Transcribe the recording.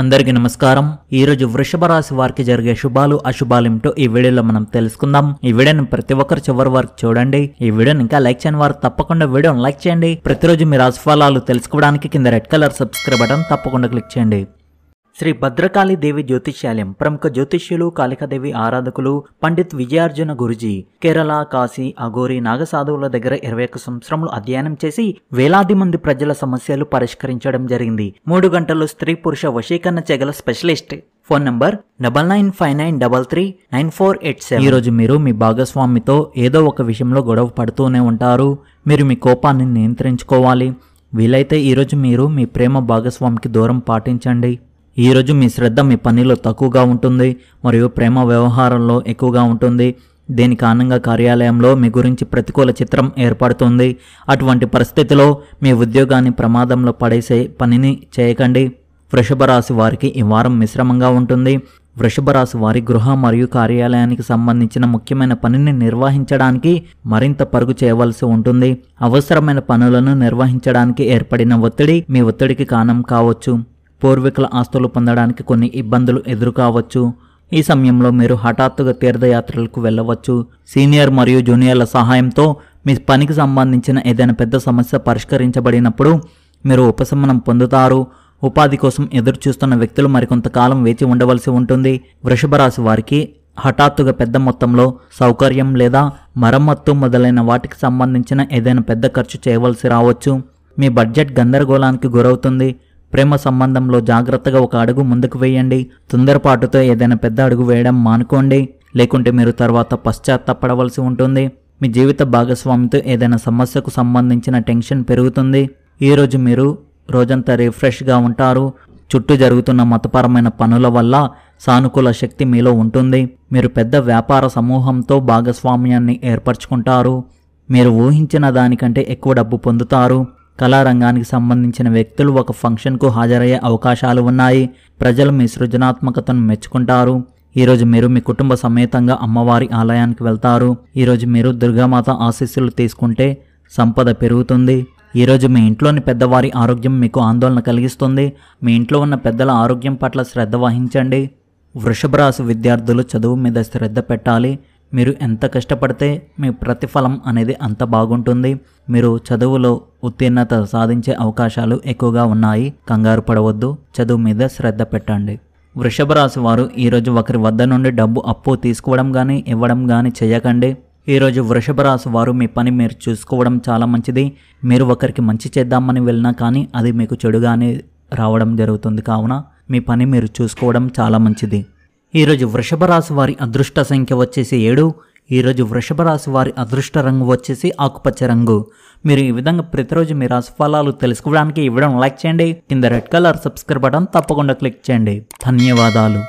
అందరికీ నమస్కారం ఈ రోజు వృషభ రాశి వారికి జరిగే శుభాలు అశుభాలేమిటో ఈ వీడియోలో మనం తెలుసుకుందాం ఈ వీడియోని ప్రతి ఒక్కరు చివరి వరకు చూడండి ఈ వీడియోని ఇంకా లైక్ చేయని వారు తప్పకుండా వీడియోని లైక్ చేయండి ప్రతిరోజు మీ రాశిఫలాలు తెలుసుకోవడానికి కింద రెడ్ కలర్ సబ్స్క్రైబ్ బటన్ తప్పకుండా క్లిక్ చేయండి శ్రీ భద్రకాళి దేవి జ్యోతిష్యాలయం ప్రముఖ జ్యోతిష్యులు కాళికాదేవి ఆరాధకులు పండిత్ విజయార్జున గురుజీ కేరళ కాశీ అఘోరి నాగసాధువుల దగ్గర ఇరవై ఒక్క సంవత్సరములు అధ్యయనం చేసి వేలాది మంది ప్రజల సమస్యలు పరిష్కరించడం జరిగింది మూడు గంటల్లో స్త్రీ పురుష వశీకరణ చెగల specialist phone number double nine five nine double three nine four eight seven ఈరోజు మీరు మీ భాగస్వామితో ఏదో ఒక విషయంలో గొడవ పడుతూనే ఉంటారు మీరు మీ కోపాన్ని నియంత్రించుకోవాలి వీలైతే ఈరోజు మీరు మీ ప్రేమ భాగస్వామికి దూరం పాటించండి ఈరోజు మీ శ్రద్ధ మీ పనిలో తక్కువగా ఉంటుంది మరియు ప్రేమ వ్యవహారంలో ఎక్కువగా ఉంటుంది దీని కారణంగా కార్యాలయంలో మీ గురించి ప్రతికూల చిత్రం ఏర్పడుతుంది అటువంటి పరిస్థితిలో మీ ఉద్యోగాన్ని ప్రమాదంలో పడేసే పనిని చేయకండి వృషభ రాశి వారికి ఈ వారం మిశ్రమంగా ఉంటుంది వృషభ రాశి వారి గృహ మరియు కార్యాలయానికి సంబంధించిన ముఖ్యమైన పనిని నిర్వహించడానికి మరింత పరుగు చేయవలసి ఉంటుంది అవసరమైన పనులను నిర్వహించడానికి ఏర్పడిన ఒత్తిడి మీ ఒత్తిడికి కారణం కావచ్చు పూర్వీకుల ఆస్తులు పొందడానికి కొన్ని ఇబ్బందులు ఎదురు కావచ్చు ఈ సమయంలో మీరు హఠాత్తుగా తీర్థయాత్రలకు వెళ్ళవచ్చు సీనియర్ మరియు జూనియర్ల సహాయంతో మీ పనికి సంబంధించిన ఏదైనా పెద్ద సమస్య పరిష్కరించబడినప్పుడు మీరు ఉపశమనం పొందుతారు ఉపాధి కోసం ఎదురు చూస్తున్న వ్యక్తులు మరికొంతకాలం వేచి ఉండవలసి ఉంటుంది వృషభ రాశి వారికి హఠాత్తుగా పెద్ద మొత్తంలో సౌకర్యం లేదా మరమ్మత్తు మొదలైన వాటికి సంబంధించిన ఏదైనా పెద్ద ఖర్చు చేయవలసి రావచ్చు మీ బడ్జెట్ గందరగోళానికి గురవుతుంది ప్రేమ సంబంధంలో జాగ్రత్తగా ఒక అడుగు ముందుకు వేయండి తొందరపాటుతో ఏదైనా పెద్ద అడుగు వేయడం మానుకోండి లేకుంటే మీరు తర్వాత పశ్చాత్తపడవలసి ఉంటుంది మీ జీవిత భాగస్వామితో ఏదైనా సమస్యకు సంబంధించిన టెన్షన్ పెరుగుతుంది ఈరోజు మీరు రోజంతా రిఫ్రెష్గా ఉంటారు చుట్టూ జరుగుతున్న మతపరమైన పనుల వల్ల సానుకూల శక్తి మీలో ఉంటుంది మీరు పెద్ద వ్యాపార సమూహంతో భాగస్వామ్యాన్ని ఏర్పరచుకుంటారు మీరు ఊహించిన దానికంటే ఎక్కువ డబ్బు పొందుతారు కళారంగానికి సంబంధించిన వ్యక్తులు ఒక ఫంక్షన్కు హాజరయ్యే అవకాశాలు ఉన్నాయి ప్రజలు మీ సృజనాత్మకతను మెచ్చుకుంటారు ఈరోజు మీరు మీ కుటుంబ సమేతంగా అమ్మవారి ఆలయానికి వెళ్తారు ఈరోజు మీరు దుర్గామాత ఆశీస్సులు తీసుకుంటే సంపద పెరుగుతుంది ఈరోజు మీ ఇంట్లోని పెద్దవారి ఆరోగ్యం మీకు ఆందోళన కలిగిస్తుంది మీ ఇంట్లో ఉన్న పెద్దల ఆరోగ్యం పట్ల శ్రద్ధ వహించండి వృషభ రాశి విద్యార్థులు చదువు మీద శ్రద్ధ పెట్టాలి మీరు ఎంత కష్టపడితే మీ ప్రతిఫలం అనేది అంత బాగుంటుంది మీరు చదువులో ఉత్తీర్ణత సాధించే అవకాశాలు ఎక్కువగా ఉన్నాయి కంగారు పడవద్దు చదువు మీద శ్రద్ధ పెట్టండి వృషభ రాశి వారు ఈరోజు ఒకరి వద్ద నుండి డబ్బు అప్పు తీసుకోవడం కానీ ఇవ్వడం కానీ చేయకండి ఈరోజు వృషభ రాశి వారు మీ పని మీరు చూసుకోవడం చాలా మంచిది మీరు ఒకరికి మంచి చేద్దామని వెళ్ళినా కానీ అది మీకు చెడుగానే రావడం జరుగుతుంది కావున మీ పని మీరు చూసుకోవడం చాలా మంచిది ఈరోజు వృషభ రాశి వారి అదృష్ట సంఖ్య వచ్చేసి ఏడు ఈరోజు వృషభ రాశి వారి అదృష్ట రంగు వచ్చేసి ఆకుపచ్చ రంగు మీరు ఈ విధంగా ప్రతిరోజు మీ ఫలాలు తెలుసుకోవడానికి ఇవ్వడం లైక్ చేయండి కింద రెడ్ కలర్ సబ్స్క్రైబ్ బటన్ తప్పకుండా క్లిక్ చేయండి ధన్యవాదాలు